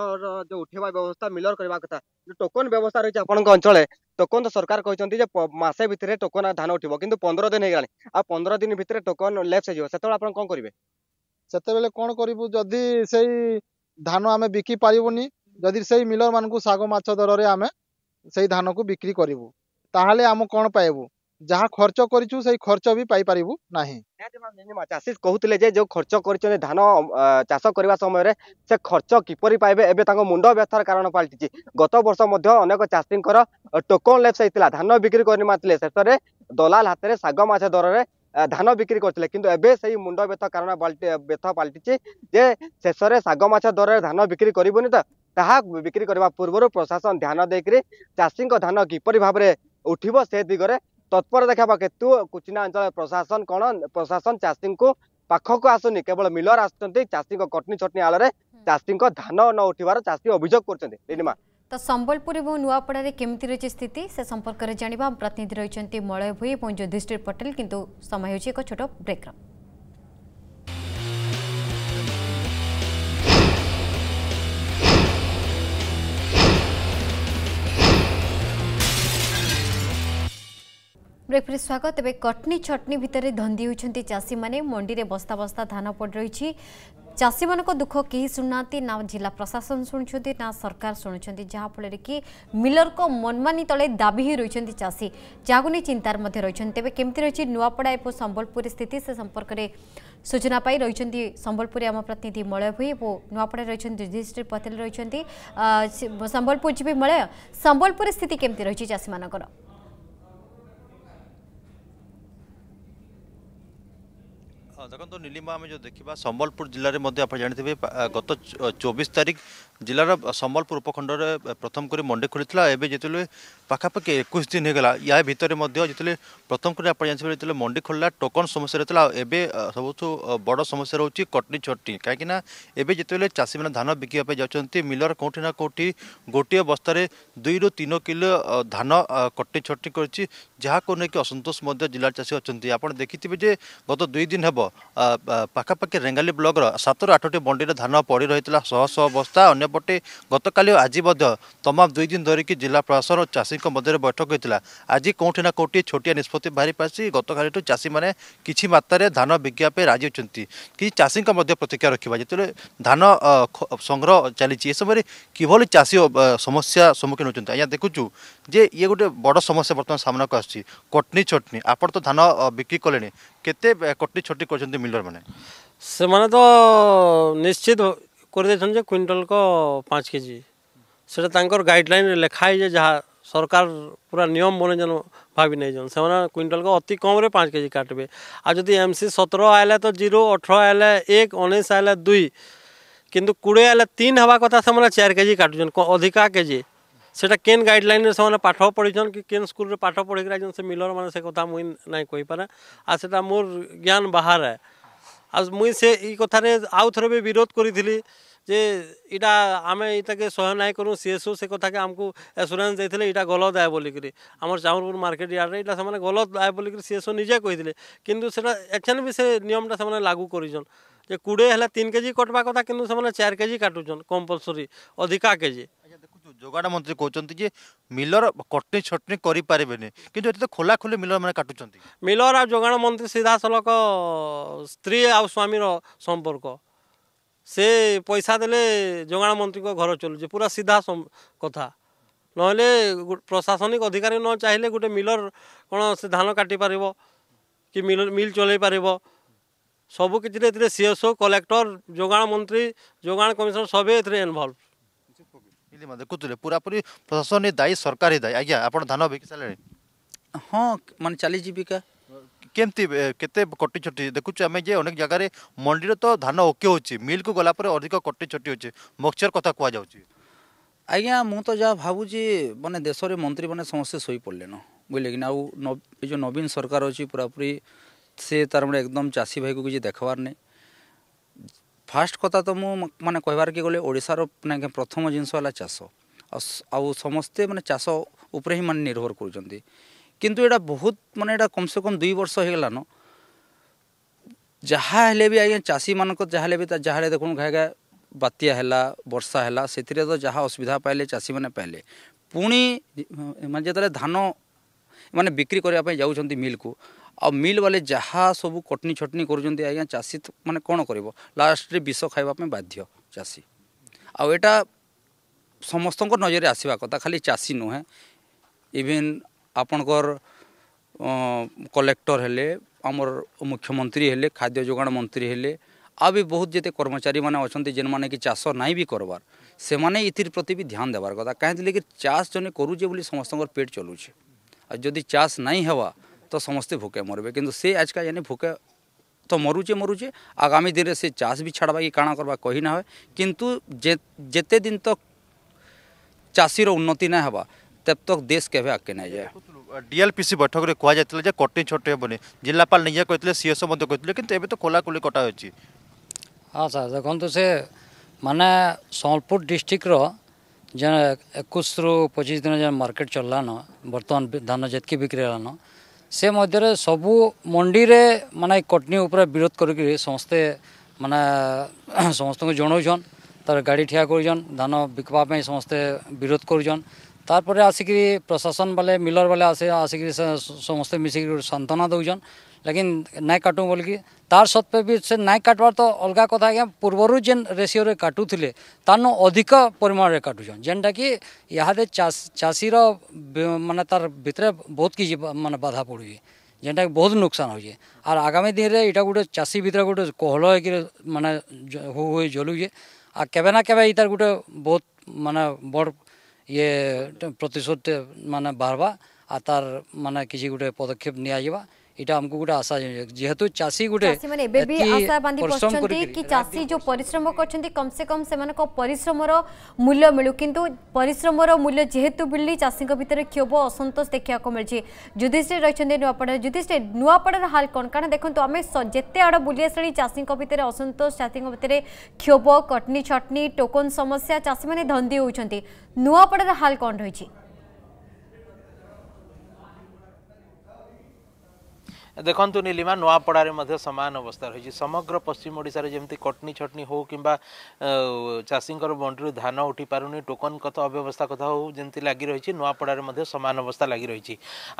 जो उठेबा व्यवस्था मिलर करने कथा टोकन व्यवस्था रही है आप अंचल टोकन तो सरकार कहते मसे भितर टोकन धान उठे कि पंद्रह दिन होगा आ पंद्रह दिन भितर टोकन लेफ्ट से आप कौन करेंगे सेत कौन करूँ जदि से धान आम बिकि पारूनी जदि से मिलर मानक शर में ସେଇ ଧାନକୁ ବିକ୍ରି କରିବୁ ତାହେଲେ ଆମେ କ'ଣ ପାଇବୁ ଯାହା ଖର୍ଚ୍ଚ କରିଛୁ ସେଇ ଖର୍ଚ୍ଚ ବି ପାଇପାରିବୁ ନାହିଁ ଚାଷୀ କହୁଥିଲେ ଯେ ଯେଉଁ ଖର୍ଚ୍ଚ କରିଛନ୍ତି ଧାନ ଚାଷ କରିବା ସମୟରେ ସେ ଖର୍ଚ୍ଚ କିପରି ପାଇବେ ଏବେ ତାଙ୍କ ମୁଣ୍ଡ ବ୍ୟଥାର କାରଣ ପାଲଟିଛି ଗତ ବର୍ଷ ମଧ୍ୟ ଅନେକ ଚାଷୀଙ୍କର ଟୋକନ ଲେପ୍ସ ହେଇଥିଲା ଧାନ ବିକ୍ରି କରିନଥିଲେ ଶେଷରେ ଦଲାଲ ହାତରେ ଶାଗ ମାଛ ଦରରେ ଧାନ ବିକ୍ରି କରିଥିଲେ କିନ୍ତୁ ଏବେ ସେଇ ମୁଣ୍ଡ ବ୍ୟଥା କାରଣ ବ୍ୟଥା ପାଲଟିଛି ଯେ ଶେଷରେ ଶାଗ ମାଛ ଦରରେ ଧାନ ବିକ୍ରି କରିବୁନି ତ ତାହା ବିକ୍ରି କରିବା ପୂର୍ବରୁ ପ୍ରଶାସନ ଧ୍ୟାନ ଦେଇକରି ଚାଷୀଙ୍କ ଧାନ କିପରି ଭାବରେ ଉଠିବ ସେ ଦିଗରେ ତତ୍ପର ଦେଖାବା କିନ୍ତୁ କୁଚିନା ଅଞ୍ଚଳ ପ୍ରଶାସନ କ'ଣ ପ୍ରଶାସନ ଚାଷୀଙ୍କୁ ପାଖକୁ ଆସୁନି କେବଳ ମିଲର ଆସୁଛନ୍ତି ଚାଷୀଙ୍କ କଟନି ଛଟନି ଆଳରେ ଚାଷୀଙ୍କ ଧାନ ନ ଉଠିବାର ଚାଷୀ ଅଭିଯୋଗ କରୁଛନ୍ତି ଲିନିମା ତ ସମ୍ବଲପୁର ଏବଂ ନୂଆପଡ଼ାରେ କେମିତି ରହିଛି ସ୍ଥିତି ସେ ସମ୍ପର୍କରେ ଜାଣିବା ପ୍ରତିନିଧି ରହିଛନ୍ତି ମଳୟ ଭୂଇ ଏବଂ ଜ୍ୟୋତିଷ୍ଠିର ପଟେଲ କିନ୍ତୁ ସମୟ ହେଉଛି ଏକ ଛୋଟ ବ୍ରେକ୍ର ବ୍ରେକ୍ ପରେ ସ୍ୱାଗତ ତେବେ କଟନୀ ଛଟନୀ ଭିତରେ ଧନ୍ଦି ହେଉଛନ୍ତି ଚାଷୀମାନେ ମଣ୍ଡିରେ ବସ୍ତା ବସ୍ତା ଧାନ ପଡ଼ି ରହିଛି ଚାଷୀମାନଙ୍କ ଦୁଃଖ କେହି ଶୁଣୁନାହାନ୍ତି ନା ଜିଲ୍ଲା ପ୍ରଶାସନ ଶୁଣୁଛନ୍ତି ନା ସରକାର ଶୁଣୁଛନ୍ତି ଯାହାଫଳରେ କି ମିଲରଙ୍କ ମନମାନି ତଳେ ଦାବି ହୋଇ ରହିଛନ୍ତି ଚାଷୀ ଯାହାକୁ ନେଇ ଚିନ୍ତାରେ ମଧ୍ୟ ରହିଛନ୍ତି ତେବେ କେମିତି ରହିଛି ନୂଆପଡ଼ା ଏବଂ ସମ୍ବଲପୁରୀ ସ୍ଥିତି ସେ ସମ୍ପର୍କରେ ସୂଚନା ପାଇ ରହିଛନ୍ତି ସମ୍ବଲପୁରୀ ଆମ ପ୍ରତିନିଧି ମଳୟ ଭୋଇ ଏବଂ ନୂଆପଡ଼ାରେ ରହିଛନ୍ତି ଯୁଧିଷ୍ଠିର ପତେଲ ରହିଛନ୍ତି ସମ୍ବଲପୁର ଯିବେ ମଳୟ ସମ୍ବଲପୁରୀ ସ୍ଥିତି କେମିତି ରହିଛି ଚାଷୀମାନଙ୍କର ଦେଖନ୍ତୁ ନିଲିମା ଆମେ ଯେଉଁ ଦେଖିବା ସମ୍ବଲପୁର ଜିଲ୍ଲାରେ ମଧ୍ୟ ଆପଣ ଜାଣିଥିବେ ଗତ ଚବିଶ ତାରିଖ ଜିଲ୍ଲାର ସମ୍ବଲପୁର ଉପଖଣ୍ଡରେ ପ୍ରଥମ କରି ମଣ୍ଡି ଖୋଲିଥିଲା ଏବେ ଯେତେବେଳେ ପାଖାପାଖି ଏକୋଇଶ ଦିନ ହୋଇଗଲା ୟା ଭିତରେ ମଧ୍ୟ ଯେତେବେଳେ ପ୍ରଥମ କରି ଆପଣ ଜାଣିଥିବେ ଯେତେବେଳେ ମଣ୍ଡି ଖୋଲିଲା ଟୋକନ ସମସ୍ୟା ରହିଥିଲା ଏବେ ସବୁଠୁ ବଡ଼ ସମସ୍ୟା ରହୁଛି କଟନି ଛଟନି କାହିଁକିନା ଏବେ ଯେତେବେଳେ ଚାଷୀମାନେ ଧାନ ବିକିବା ପାଇଁ ଯାଉଛନ୍ତି ମିଲର କେଉଁଠି ନା କେଉଁଠି ଗୋଟିଏ ବସ୍ତାରେ ଦୁଇରୁ ତିନି କିଲୋ ଧାନ କଟନି ଛଟନି କରିଛି ଯାହାକୁ ନେଇକି ଅସନ୍ତୋଷ ମଧ୍ୟ ଜିଲ୍ଲା ଚାଷୀ ଅଛନ୍ତି ଆପଣ ଦେଖିଥିବେ ଯେ ଗତ ଦୁଇ ଦିନ ହେବ ପାଖାପାଖି ରେଙ୍ଗାଲି ବ୍ଲକର ସାତରୁ ଆଠଟି ମଣ୍ଡିରେ ଧାନ ପଡ଼ି ରହିଥିଲା ଶହ ଶହ ବସ୍ତା ଅନ୍ୟପଟେ ଗତକାଲି ଓ ଆଜି ମଧ୍ୟ ତମାମ ଦୁଇ ଦିନ ଧରିକି ଜିଲ୍ଲା ପ୍ରଶାସନ ଓ ଚାଷୀଙ୍କ ମଧ୍ୟରେ ବୈଠକ ହୋଇଥିଲା ଆଜି କେଉଁଠି ନା କେଉଁଠି ଛୋଟିଆ ନିଷ୍ପତ୍ତି ବାହାରି ପାରିଛି ଗତକାଲିଠୁ ଚାଷୀମାନେ କିଛି ମାତ୍ରାରେ ଧାନ ବିକିବା ପାଇଁ ରାଜି ଅଛନ୍ତି କିଛି ଚାଷୀଙ୍କ ମଧ୍ୟ ପ୍ରତିକ୍ରିୟା ରଖିବା ଯେତେବେଳେ ଧାନ ସଂଗ୍ରହ ଚାଲିଛି ଏ ସମୟରେ କିଭଳି ଚାଷୀ ସମସ୍ୟା ସମ୍ମୁଖୀନ ହେଉଛନ୍ତି ଆଜ୍ଞା ଦେଖୁଛୁ ଯେ ଇଏ ଗୋଟେ ବଡ଼ ସମସ୍ୟା ବର୍ତ୍ତମାନ ସାମ୍ନାକୁ ଆସୁଛି କଟନୀ ଛଟନୀ ଆପଣ ତ ଧାନ ବିକ୍ରି କଲେଣି कोटी छोटी कर मिलर मैंने से मैंने तो निश्चित कर क्विंटल को पाँच के जी से गाइडल लेखाई जहाँ सरकार पूरा नियम बने जन भावी नहीं जन क्विंटल को अति कम पाँच के जी काटे आ जदि एम सी सतर आएल तो जीरो अठर आए एक उन्नीस आए दुई कितु कोड़े आए तीन हवा कथा से चार के जी काटुन अधिका के जी সেটা কেন গাইডলাইন সে পাঠ পড়িছন কি কেন স্কুলের পাঠ পড়িকি আইছন সে মিলর মানে সে কথা মুই নাই কইপারে আর সেটা মোর জ্ঞান বাহারে আর মুই সে এই কথারে আউ থরে বি বিরোধ করিছিলি যে এটা আমি এটাকে সহ্য নাই করু সিএসও সে কথাকে আমাকে এসুরান্স দিয়েছিলে এটা গলত আয় বলিকি আমার চামলপুর মার্কেট ইয়ার্ডে এটা সে গলত আয় বলিকি সিএসও নিজে কইলে কিন্তু সেটা এখানে বি সে নিয়মটা সে লাগু করিছন যে কুড়ে হলে তিন কেজি কটবা কথা কিন্তু সে চার কেজি কাটুছন কম্পলসরি অধিকা কেজি ଯୋଗାଣ ମନ୍ତ୍ରୀ କହୁଛନ୍ତି ଯେ ମିଲର କଟନି ଛଟନି କରିପାରିବେନି କିନ୍ତୁ ଏଠି ତ ଖୋଲାଖୋଲି ମିଲରମାନେ କାଟୁଛନ୍ତି ମିଲର ଆଉ ଯୋଗାଣ ମନ୍ତ୍ରୀ ସିଧାସଳଖ ସ୍ତ୍ରୀ ଆଉ ସ୍ୱାମୀର ସମ୍ପର୍କ ସେ ପଇସା ଦେଲେ ଯୋଗାଣ ମନ୍ତ୍ରୀଙ୍କ ଘର ଚଲୁଛି ପୁରା ସିଧା କଥା ନହେଲେ ପ୍ରଶାସନିକ ଅଧିକାରୀ ନ ଚାହିଁଲେ ଗୋଟେ ମିଲର କ'ଣ ସେ ଧାନ କାଟିପାରିବ କି ମିଲ ମିଲ୍ ଚଲେଇ ପାରିବ ସବୁ କିଛିରେ ଏଥିରେ ସିଏସ୍ଓ କଲେକ୍ଟର ଯୋଗାଣ ମନ୍ତ୍ରୀ ଯୋଗାଣ କମିଶନର ସବେ ଏଥିରେ ଇନଭଲ୍ଭ ନିଲିମା ଦେଖୁଥିଲେ ପୁରାପୁରି ପ୍ରଶାସନ ଦାୟୀ ସରକାର ହିଁ ଦାୟୀ ଆଜ୍ଞା ଆପଣ ଧାନ ବିକି ସାରିଲେଣି ହଁ ମାନେ ଚାଲିଛି ବିକା କେମିତି କେତେ କଟି ଛଟି ଦେଖୁଛୁ ଆମେ ଯେ ଅନେକ ଜାଗାରେ ମଣ୍ଡିରେ ତ ଧାନ ଓକେ ହେଉଛି ମିଲ୍କୁ ଗଲା ପରେ ଅଧିକ କଟି ଛଟି ହେଉଛି ମକ୍ସଚର କଥା କୁହାଯାଉଛି ଆଜ୍ଞା ମୁଁ ତ ଯାହା ଭାବୁଛି ମାନେ ଦେଶରେ ମନ୍ତ୍ରୀମାନେ ସମସ୍ତେ ଶୋଇପଡ଼ିଲେନ ବୁଝିଲେ କି ନା ଆଉ ଏ ଯେଉଁ ନବୀନ ସରକାର ଅଛି ପୁରାପୁରି ସେ ତାର ମାନେ ଏକଦମ ଚାଷୀ ଭାଇକୁ କିଛି ଦେଖବାର ନାହିଁ ফার্স্ট কথা তো ମୁଁ ମାନେ କହିବାରକି ଗଲେ ଓଡ଼ିଶାର ମାନେ ପ୍ରଥମ ଜିନିଷ ହେଲା ଚାଷ ଆଉ ସମସ୍ତେ ମାନେ ଚାଷ ଉପରେ ହିଁ ମାନେ ନିର୍ଭର କରୁଛନ୍ତି କିନ୍ତୁ ଏଇଟା ବହୁତ ମାନେ ଏଇଟା କମ୍ସେ କମ୍ ଦୁଇ ବର୍ଷ ହେଇଗଲାନ ଯାହା ହେଲେ ବି ଆଜ୍ଞା ଚାଷୀମାନଙ୍କ ଯାହା ହେଲେ ବି ତା ଯାହା ହେଲେ ଦେଖନ୍ତୁ ଆଜ୍ଞା ବାତ୍ୟା ହେଲା ବର୍ଷା ହେଲା ସେଥିରେ ତ ଯାହା ଅସୁବିଧା ପାଇଲେ ଚାଷୀମାନେ ପାଇଲେ ପୁଣି ମାନେ ଯେତେବେଳେ ଧାନ ମାନେ ବିକ୍ରି କରିବା ପାଇଁ ଯାଉଛନ୍ତି ମିଲ୍କୁ ଆଉ ମିଲ୍ ବାଲେ ଯାହା ସବୁ କଟନି ଛଟନି କରୁଛନ୍ତି ଆଜ୍ଞା ଚାଷୀ ମାନେ କ'ଣ କରିବ ଲାଷ୍ଟରେ ବିଷ ଖାଇବା ପାଇଁ ବାଧ୍ୟ ଚାଷୀ ଆଉ ଏଇଟା ସମସ୍ତଙ୍କ ନଜରରେ ଆସିବା କଥା ଖାଲି ଚାଷୀ ନୁହେଁ ଇଭିନ୍ ଆପଣଙ୍କର କଲେକ୍ଟର ହେଲେ ଆମର ମୁଖ୍ୟମନ୍ତ୍ରୀ ହେଲେ ଖାଦ୍ୟ ଯୋଗାଣ ମନ୍ତ୍ରୀ ହେଲେ ଆଉ ବି ବହୁତ ଯେତେ କର୍ମଚାରୀମାନେ ଅଛନ୍ତି ଯେନ୍ମାନେ କି ଚାଷ ନାଇଁ ବି କରବାର ସେମାନେ ଏଥିର ପ୍ରତି ବି ଧ୍ୟାନ ଦେବାର କଥା କାହିଁକି ଲାଗି ଚାଷ ଜଣେ କରୁଛେ ବୋଲି ସମସ୍ତଙ୍କର ପେଟ ଚଲୁଛେ ଆଉ ଯଦି ଚାଷ ନାଇଁ ହେବା ତ ସମସ୍ତେ ভোকে ମରିବେ କିନ୍ତୁ ସେ ଆଜିକା জানি ভোকে ତ ମରୁଛେ ମରୁଛେ ଆଗାମୀ ଦିନରେ ସେ চাষ ବି ছাড়বা কি କାଣା করবা কহি না হয় কিন্তু ଯେତେ দিন ତକ୍ ଚାଷୀର ଉନ୍ନତି ନାଇଁ ହେବା ତେବ দেশ কেবে আগে না যায় ডিএলপিসি বৈঠকরে কুহযাই যে কটিং ছটি হবনি জেলাপাল নিজে কে সিএসও কে কিন্তু এবে তো খোলাখোলি কটা হয়েছে হ্যাঁ স্যার দেখুন সে মানে সম্বলপুর ডিস্ট্রিক্টর যে একুশ রু পঁচিশ দিন যে মার্কেট চললান বর্তমান ধান যেতকি বিক্রি হলান ସେ ମଧ୍ୟରେ ସବୁ ମଣ୍ଡିରେ ମାନେ କଟନୀ ଉପରେ ବିରୋଧ କରିକିରି ସମସ୍ତେ ମାନେ ସମସ୍ତଙ୍କୁ ଜଣାଉଛନ୍ ତାର ଗାଡ଼ି ଠିଆ କରୁଛନ୍ ଧାନ ବିକବା ପାଇଁ ସମସ୍ତେ ବିରୋଧ କରୁଛନ୍ ତାପରେ ଆସିକିରି ପ୍ରଶାସନ ବେଲେ ମିଲର ବେଲେ ଆସି ଆସିକିରି ସମସ୍ତେ ମିଶିକିରି ସାନ୍ତ୍ୱନା ଦେଉଛନ୍ लेकिन नाय काटूँ कि तार सत्वे भी से ना काटवार तो अलग कथा आज पूर्वर जेन रेसीो काटुले तानु अधिक परिमाण काटुचन जेनटा कि इहादे चाषी मान तार भितर बहुत किसी मान बाधा पड़ू जेनटा बहुत नुकसान हो आर आगामी दिन में यहाँ गोटे चाषी भितर गोटे कोहल हो मान हुए जलुजे आ केबे ना केबे इतार गोटे बहुत मान बड़ ये प्रतिशोध मान बाहर आ तार मान किसी गोटे पदक्षेप निया এটা আমাকে গোটে আশা যেহেতু চাষী গোটে মানে এবে বি আশা বাঁধি বসছন্তি কি চাষী যে পরিশ্রম করছন্তি কমসে কম সেমানক পরিশ্রমর মূল্য মিলু কিন্তু পরিশ্রমর মূল্য যেহেতু মিলনি চাষীক ভিতরে ক্ষোভ অসন্তোষ দেখিবাকু মিলছি যুধিষ্ঠির রয়েছেন নূয়াপড়ার যুধিষ্ঠির নূয়াপড়ার হাল কোণ কারণ দেখন্তু আমি যেতে আড় বুলি আসলি চাষীক ভিতরে অসন্তোষ চাষীক ভিতরে ক্ষোভ কটনি ছটনি টোকন সমস্যা চাষী মানে ধন্দি হচ্ছেন নূয়াপড়ার হাল কোণ রয়েছে ଦେଖନ୍ତୁ ନିଲିମା ନୂଆପଡ଼ାରେ ମଧ୍ୟ ସମାନ ଅବସ୍ଥା ରହିଛି ସମଗ୍ର ପଶ୍ଚିମ ଓଡ଼ିଶାରେ ଯେମିତି କଟନୀ ଛଟନୀ ହେଉ କିମ୍ବା ଚାଷୀଙ୍କର ମଣ୍ଡିରୁ ଧାନ ଉଠିପାରୁନି ଟୋକନ କଥା ଅବ୍ୟବସ୍ଥା କଥା ହେଉ ଯେମିତି ଲାଗି ରହିଛି ନୂଆପଡ଼ାରେ ମଧ୍ୟ ସମାନ ଅବସ୍ଥା ଲାଗି ରହିଛି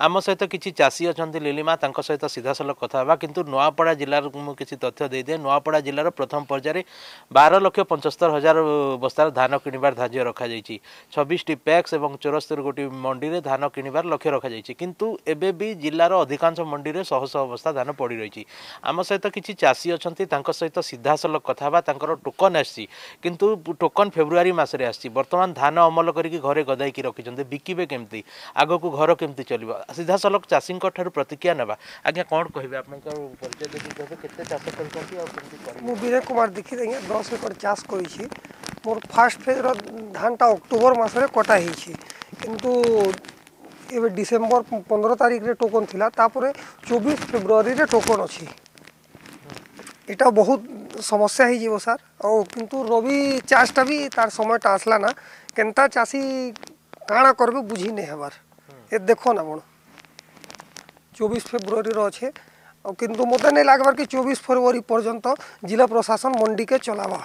ଆମ ସହିତ କିଛି ଚାଷୀ ଅଛନ୍ତି ଲିଲିମା ତାଙ୍କ ସହିତ ସିଧାସଳଖ କଥା ହେବା କିନ୍ତୁ ନୂଆପଡ଼ା ଜିଲ୍ଲାର ମୁଁ କିଛି ତଥ୍ୟ ଦେଇଦିଏ ନୂଆପଡ଼ା ଜିଲ୍ଲାର ପ୍ରଥମ ପର୍ଯ୍ୟାୟରେ ବାର ଲକ୍ଷ ପଞ୍ଚସ୍ତର ହଜାର ବସ୍ତାର ଧାନ କିଣିବାର ଧାର୍ଯ୍ୟ ରଖାଯାଇଛି ଛବିଶଟି ପ୍ୟାକ୍ସ ଏବଂ ଚଉରାସ୍ତରୀ ଗୋଟି ମଣ୍ଡିରେ ଧାନ କିଣିବାର ଲକ୍ଷ୍ୟ ରଖାଯାଇଛି କିନ୍ତୁ ଏବେ ବି ଜିଲ୍ଲାର ଅଧିକାଂଶ ମଣ୍ଡିରେ ଶହ ଅବସ୍ଥା ଧାନ ପଡ଼ି ରହିଛି ଆମ ସହିତ କିଛି ଚାଷୀ ଅଛନ୍ତି ତାଙ୍କ ସହିତ ସିଧାସଳଖ କଥା ହେବା ତାଙ୍କର ଟୋକନ୍ ଆସିଛି କିନ୍ତୁ ଟୋକନ୍ ଫେବୃଆରୀ ମାସରେ ଆସିଛି ବର୍ତ୍ତମାନ ଧାନ ଅମଲ କରିକି ଘରେ ଗଦାଇକି ରଖିଛନ୍ତି ବିକିବେ କେମିତି ଆଗକୁ ଘର କେମିତି ଚଳିବ ସିଧାସଳଖ ଚାଷୀଙ୍କ ଠାରୁ ପ୍ରତିକ୍ରିୟା ନେବା ଆଜ୍ଞା କ'ଣ କହିବେ ଆପଣଙ୍କର ପରିଚୟ ଦେଖିବେ କେତେ ଚାଷ କରିଛନ୍ତି ଆଉ କେମିତି ମୁଁ ବିଜୟ କୁମାର ଦୀକ୍ଷିତ ଆଜ୍ଞା ଦଶ ଏକର ଚାଷ କରିଛି ମୋର ଫାର୍ଷ୍ଟ ଫେଜ୍ର ଧାନଟା ଅକ୍ଟୋବର ମାସରେ କଟା ହେଇଛି କିନ୍ତୁ ଏବେ ଡିସେମ୍ବର ପନ୍ଦର ତାରିଖରେ ଟୋକନ୍ ଥିଲା ତାପରେ ଚବିଶ ଫେବୃଆରୀରେ ଟୋକନ୍ ଅଛି ଏଇଟା ବହୁତ ସମସ୍ୟା ହେଇଯିବ ସାର୍ ଆଉ କିନ୍ତୁ ରବି ଚାଷଟା ବି ତାର ସମୟଟା ଆସିଲା ନା କେନ୍ତା ଚାଷୀ କାଣା କରିବେ ବୁଝି ନେଇ ହେବାର ଏ ଦେଖନ୍ ଆପଣ ଚବିଶ ଫେବୃଆରୀର ଅଛେ ଆଉ କିନ୍ତୁ ମୋତେ ନାଇଁ ଲାଗ୍ବାର କି ଚବିଶ ଫେବୃଆରୀ ପର୍ଯ୍ୟନ୍ତ ଜିଲ୍ଲା ପ୍ରଶାସନ ମଣ୍ଡିକେ ଚଲାବା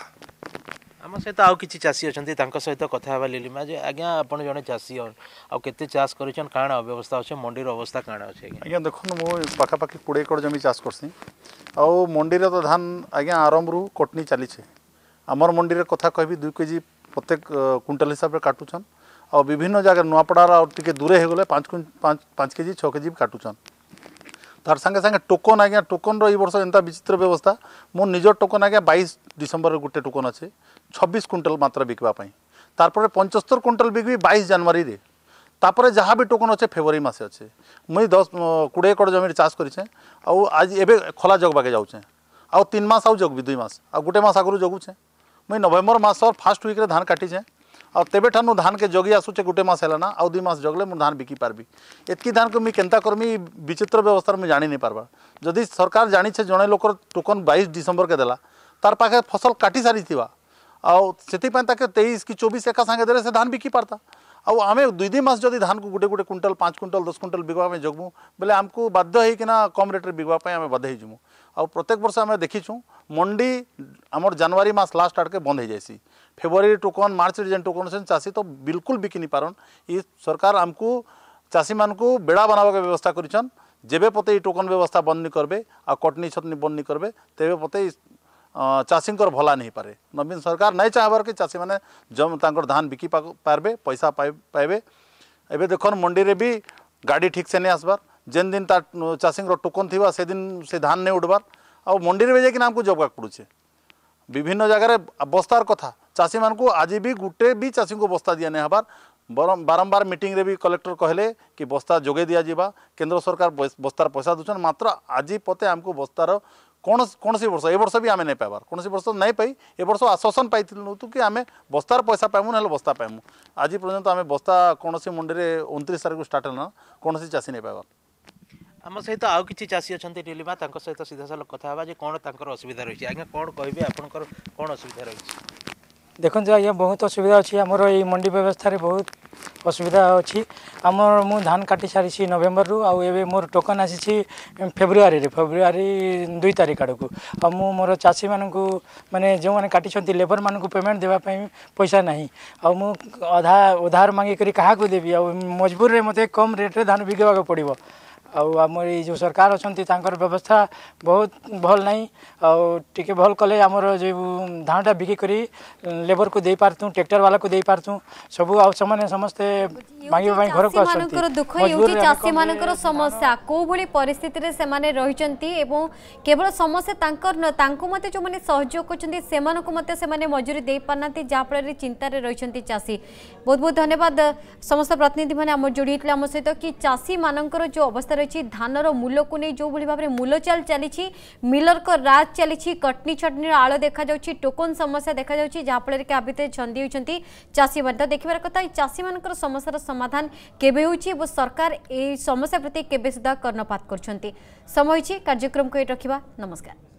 ଆମ ସହିତ ଆଉ କିଛି ଚାଷୀ ଅଛନ୍ତି ତାଙ୍କ ସହିତ କଥା ହେବା ଲିଲିମା ଯେ ଆଜ୍ଞା ଆପଣ ଜଣେ ଚାଷୀ ଆଉ କେତେ ଚାଷ କରିଛନ୍ କାଣା ବ୍ୟବସ୍ଥା ଅଛେ ମଣ୍ଡିର ଅବସ୍ଥା କାଣା ଅଛେ ଆଜ୍ଞା ଦେଖୁନ୍ ମୁଁ ପାଖାପାଖି କୋଡ଼ିଏ ଏକର ଜମି ଚାଷ କର୍ସି ଆଉ ମଣ୍ଡିରେ ତ ଧାନ ଆଜ୍ଞା ଆରମ୍ଭରୁ କଟନୀ ଚାଲିଛେ ଆମର ମଣ୍ଡିରେ କଥା କହିବି ଦୁଇ କେଜି ପ୍ରତ୍ୟେକ କୁଇଣ୍ଟାଲ ହିସାବରେ କାଟୁଛନ୍ ଆଉ ବିଭିନ୍ନ ଜାଗାରେ ନୂଆପଡ଼ାର ଆଉ ଟିକେ ଦୂରେ ହେଇଗଲେ ପାଞ୍ଚ ପାଞ୍ଚ କେଜି ଛଅ କେଜି ବି କାଟୁଛନ୍ তার ସାଙ୍ଗେ ସାଙ୍ଗେ ଟୋକନ୍ ଆଜ୍ଞା ଟୋକନ୍ର ଏଇ ବର୍ଷ ଏନ୍ତା ବିଚିତ୍ର ବ୍ୟବସ୍ଥା ମୋ নিজ ଟୋକନ୍ ଆଜ୍ଞା ବାଇଶ ডিসেম্বরের ଗୋଟେ ଟୋକନ୍ আছে ଛବିଶ କୁଇଣ୍ଟାଲ ମାତ୍ର ବିକିବା ପାଇଁ ତାପରେ ପଞ୍ଚସ୍ତର କୁଇଣ୍ଟାଲ ବିକିବି ବାଇଶ ଜାନୁଆରୀରେ ତାପରେ ଯାହା ବି ଟୋକନ୍ ଅଛେ ଫେବୃଆରୀ ମାସେ ଅଛେ ମୁଇଁ ଦଶ କୋଡ଼ିଏ ଏକଡ଼ ଜମିରେ ଚାଷ କରିଛେଁ ଆଉ ଆଜି ଏବେ ଖଲା ଜଗବାକେ ଯାଉଛେଁ ଆଉ ତିନି ମାସ ଆଉ ଜଗବି ଦୁଇ ମାସ ଆଉ ଗୋଟେ ମାସ ଆଗରୁ ଜଗୁଛେଁ ମୁଇଁ ନଭେମ୍ବର ମାସ ଫାର୍ଷ୍ଟ ୱିକ୍ରେ ଧାନ କାଟିଛେଁ ଆଉ ତେବେଠାରୁ ଧାନକେ ଜଗି ଆସୁଛେ ଗୋଟେ ମାସ ହେଲା ନା ଆଉ ଦୁଇ ମାସ ଜଗଲେ ମୁଁ ଧାନ ବିକି ପାରବି ଏତ୍କି ଧାନକୁ ମୁଇଁ କେନ୍ତା କରମି ବିଚିତ୍ର ବ୍ୟବସ୍ଥାରେ ମୁଇଁ ଜାଣି ନାଇଁ ପାରବା ଯଦି ସରକାର ଜାଣିଛେ ଜଣେ ଲୋକର ଟୋକନ୍ ବାଇଶ ଡିସେମ୍ବରକେ ଦେଲା ତାର ପାଖେ ଫସଲ କାଟି ସାରିଥିବା ଆଉ ସେଥିପାଇଁ ତାକେ ତେଇଶ କି ଚବିଶ ଏକା ସାଙ୍ଗେ ଦେଲେ ସେ ଧାନ ବିକି ପାରତା ଆଉ ଆମେ ଦୁଇ ଦୁଇ ମାସ ଯଦି ଧାନକୁ ଗୋଟେ ଗୋଟେ କ୍ୱିଣ୍ଟାଲ ପାଞ୍ଚ କ୍ୱିଣ୍ଟାଲ ଦଶ କ୍ୱିଣ୍ଟାଲ ବିକିବା ପାଇଁ ଜଗମୁ ବୋଲେ ଆମକୁ ବାଧ୍ୟ ହେଇକିନା କମ୍ ରେଟ୍ରେ ବିକିବା ପାଇଁ ଆମେ ବାଧ୍ୟ ହେଇଯିମୁ ଆଉ ପ୍ରତ୍ୟେକ ବର୍ଷ ଆମେ ଦେଖିଛୁ ମଣ୍ଡି ଆମର ଜାନୁଆରୀ ମାସ ଲାଷ୍ଟ ଆଡ଼କେ ବନ୍ଦ ହେଇଯାଇସି ଫେବୃଆରୀ ଟୋକନ୍ ମାର୍ଚ୍ଚରେ ଯେନ୍ ଟୋକନ୍ ଅଛନ୍ତି ଚାଷୀ ତ ବିଲକୁଲ ବିକି ନି ପାରନ୍ ଇ ସରକାର ଆମକୁ ଚାଷୀମାନଙ୍କୁ ବେଡ଼ା ବନାବାକେ ବ୍ୟବସ୍ଥା କରିଛନ୍ ଯେବେ ପତେ ଇ ଟୋକନ୍ ବ୍ୟବସ୍ଥା ବନ୍ଦ ନି କରବେ ଆଉ କଟନି ଛଟନି ବନ୍ଦ ନି କରବେ ତେବେ ପତେ ଚାଷୀଙ୍କର ଭଲା ନେଇପାରେ ନବୀନ ସରକାର ନାଇଁ ଚାହିଁବାର କି ଚାଷୀମାନେ ଜମ ତାଙ୍କର ଧାନ ବିକି ପାରବେ ପଇସା ପାଇବେ ଏବେ ଦେଖନ୍ ମଣ୍ଡିରେ ବି ଗାଡ଼ି ଠିକ୍ସେ ନେଇ ଆସବାର ଯେନ୍ ଦିନ ତା ଚାଷୀଙ୍କର ଟୋକନ୍ ଥିବା ସେଦିନ ସେ ଧାନ ନେଇ ଉଠବାର ଆଉ ମଣ୍ଡିରେ ବି ଯାଇକିନା ଆମକୁ ଜଗାକୁ ପଡ଼ୁଛେ ବିଭିନ୍ନ ଜାଗାରେ ବସ୍ତାର କଥା ଚାଷୀମାନଙ୍କୁ ଆଜି ବି ଗୋଟେ ବି ଚାଷୀଙ୍କୁ ବସ୍ତା ଦିଆ ନେଇ ହେବାର ବରଂ ବାରମ୍ବାର ମିଟିଂରେ ବି କଲେକ୍ଟର କହିଲେ କି ବସ୍ତା ଯୋଗାଇ ଦିଆଯିବା କେନ୍ଦ୍ର ସରକାର ବସ୍ତାର ପଇସା ଦେଉଛନ୍ତି ମାତ୍ର ଆଜି ପତେ ଆମକୁ ବସ୍ତାର কোণী বর্ষ এ বর্ষ বি আমি নাই পাইবার কোণী বর্ষ নাই পাই এ বর্ষ আশ্বাসন পাইলু কি আমি বস্তার পয়সা পাইমু নহলে বস্তা পাইমু আজ পর্যন্ত আমি বস্তা কোণী মুন্ডে অনতিরিশ তারিখ স্টার্ট হল কোণী চাষী নাই পাইবার আম সহিত আউ কিছু চাষী অনেক রিলিমা তাঁর সহিত সিধাসল কথা হওয়া যে কোণ তাঁর অসুবিধা রয়েছে আজ্ঞা কোণ কহবে আপনার কোণ অসুবিধা রয়েছে দেখুন আজ্ঞা বহুত অসুবিধা অছি আমার এই মন্ডি ব্যবস্থায় বহুত असुविधा अच्छा आम म धान काटिसारिसि नभेम्बरु आउँदै मोर टोकन आइस फेब्रुअरी फेब्रुअरी दुई तारिक आड्नु अब म चासी मैले काटिन्छ लेबर म पेमेन्ट देप पैसा नै आउँ अधा अधार आ मजबूर मजबुले मते कम रेट्रे धान बिग्रो पर्व ଆଉ ଆମର ଏଇ ଯେଉଁ ସରକାର ଅଛନ୍ତି ତାଙ୍କର ବ୍ୟବସ୍ଥା ବହୁତ ଭଲ ନାହିଁ ଆଉ ଟିକେ ଭଲ କଲେ ଆମର ଯେଉଁ ଧାନଟା ବିକ୍ରି କରି ଲେବରକୁ ଦେଇପାରୁଛୁ ଟ୍ରାକ୍ଟରବାଲାକୁ ଦେଇପାରୁଛୁ ସବୁ ଆଉ ସେମାନେ ସମସ୍ତେ ମାଗିବା ପାଇଁ ଘରକୁ ଆସୁଛନ୍ତି ଦୁଃଖ ହେଉଛି ଚାଷୀମାନଙ୍କର ସମସ୍ୟା କେଉଁଭଳି ପରିସ୍ଥିତିରେ ସେମାନେ ରହିଛନ୍ତି ଏବଂ କେବଳ ସମସ୍ୟା ତାଙ୍କର ତାଙ୍କୁ ମଧ୍ୟ ଯେଉଁମାନେ ସହଯୋଗ କରୁଛନ୍ତି ସେମାନଙ୍କୁ ମଧ୍ୟ ସେମାନେ ମଜୁରୀ ଦେଇପାରୁନାହାନ୍ତି ଯାହାଫଳରେ ଚିନ୍ତାରେ ରହିଛନ୍ତି ଚାଷୀ ବହୁତ ବହୁତ ଧନ୍ୟବାଦ ସମସ୍ତ ପ୍ରତିନିଧିମାନେ ଆମର ଯୋଡ଼ି ହେଇଥିଲେ ଆମ ସହିତ କି ଚାଷୀମାନଙ୍କର ଯେଉଁ ଅବସ୍ଥା रही धानर मूल्य को नहीं जो भाई भाव में मूलचाल चली मिलर को राज चली कटनी छटनी आल देखा टोकन समस्या देखा जहाँफल कि आप छंदी होती चाषी मैंने देखार कथा चाषी मान समस्या समाधान के सरकार ये समस्या प्रति केवे सुधा कर्णपात करम को रखा नमस्कार